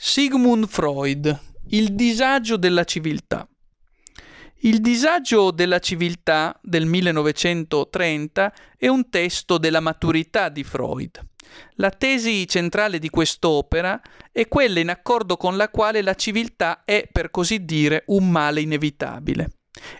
Sigmund Freud, il disagio della civiltà. Il disagio della civiltà del 1930 è un testo della maturità di Freud. La tesi centrale di quest'opera è quella in accordo con la quale la civiltà è, per così dire, un male inevitabile.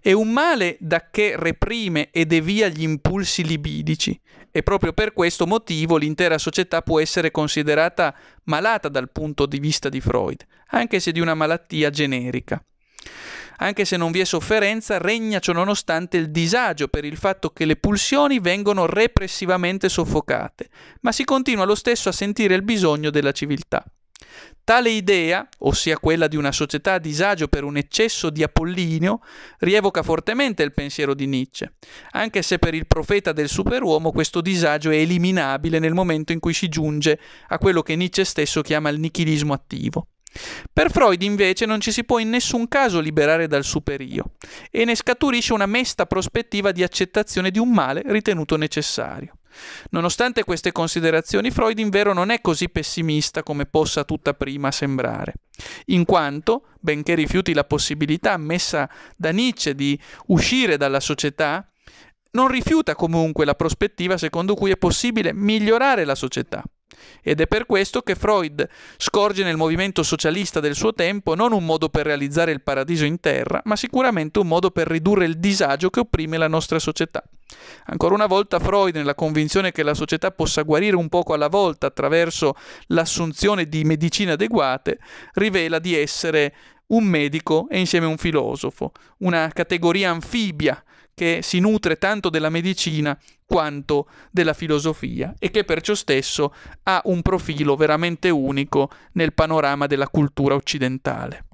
È un male da che reprime e devia gli impulsi libidici e proprio per questo motivo l'intera società può essere considerata malata dal punto di vista di Freud, anche se di una malattia generica. Anche se non vi è sofferenza, regna ciononostante il disagio per il fatto che le pulsioni vengono repressivamente soffocate, ma si continua lo stesso a sentire il bisogno della civiltà. Tale idea, ossia quella di una società a disagio per un eccesso di Apollinio, rievoca fortemente il pensiero di Nietzsche, anche se per il profeta del superuomo questo disagio è eliminabile nel momento in cui si giunge a quello che Nietzsche stesso chiama il nichilismo attivo. Per Freud invece non ci si può in nessun caso liberare dal superio e ne scaturisce una mesta prospettiva di accettazione di un male ritenuto necessario. Nonostante queste considerazioni, Freud in vero non è così pessimista come possa tutta prima sembrare, in quanto, benché rifiuti la possibilità messa da Nietzsche di uscire dalla società, non rifiuta comunque la prospettiva secondo cui è possibile migliorare la società. Ed è per questo che Freud scorge nel movimento socialista del suo tempo non un modo per realizzare il paradiso in terra, ma sicuramente un modo per ridurre il disagio che opprime la nostra società. Ancora una volta Freud, nella convinzione che la società possa guarire un poco alla volta attraverso l'assunzione di medicine adeguate, rivela di essere un medico e insieme un filosofo, una categoria anfibia che si nutre tanto della medicina quanto della filosofia e che perciò stesso ha un profilo veramente unico nel panorama della cultura occidentale.